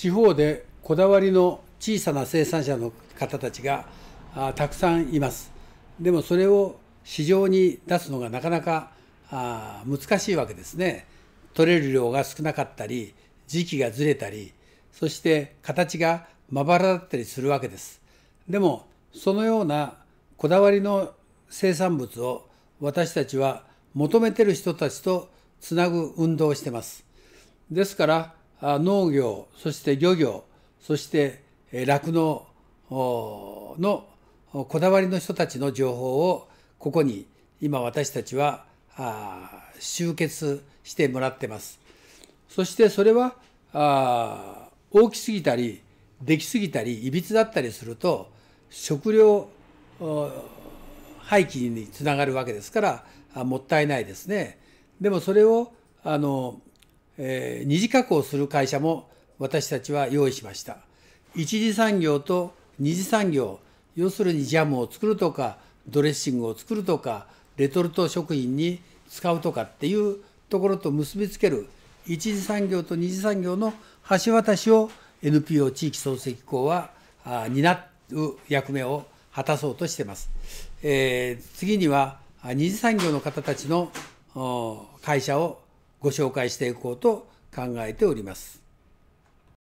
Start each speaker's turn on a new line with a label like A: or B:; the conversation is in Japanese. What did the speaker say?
A: 地方でこだわりの小さな生産者の方たちがあたくさんいます。でもそれを市場に出すのがなかなかあ難しいわけですね。取れる量が少なかったり、時期がずれたり、そして形がまばらだったりするわけです。でも、そのようなこだわりの生産物を私たちは求めてる人たちとつなぐ運動をしてます。ですから、農業そして漁業そして酪農のこだわりの人たちの情報をここに今私たちは集結してもらってます。そしてそれは大きすぎたりできすぎたりいびつだったりすると食料廃棄につながるわけですからもったいないですね。でもそれをあのえ二次加工する会社も私たちは用意しました。一次産業と二次産業、要するにジャムを作るとか、ドレッシングを作るとか、レトルト食品に使うとかっていうところと結びつける一次産業と二次産業の橋渡しを NPO 地域創生機構は担う役目を果たそうとしています。えー、次には二次産業の方たちの会社をご紹介していこうと考えております。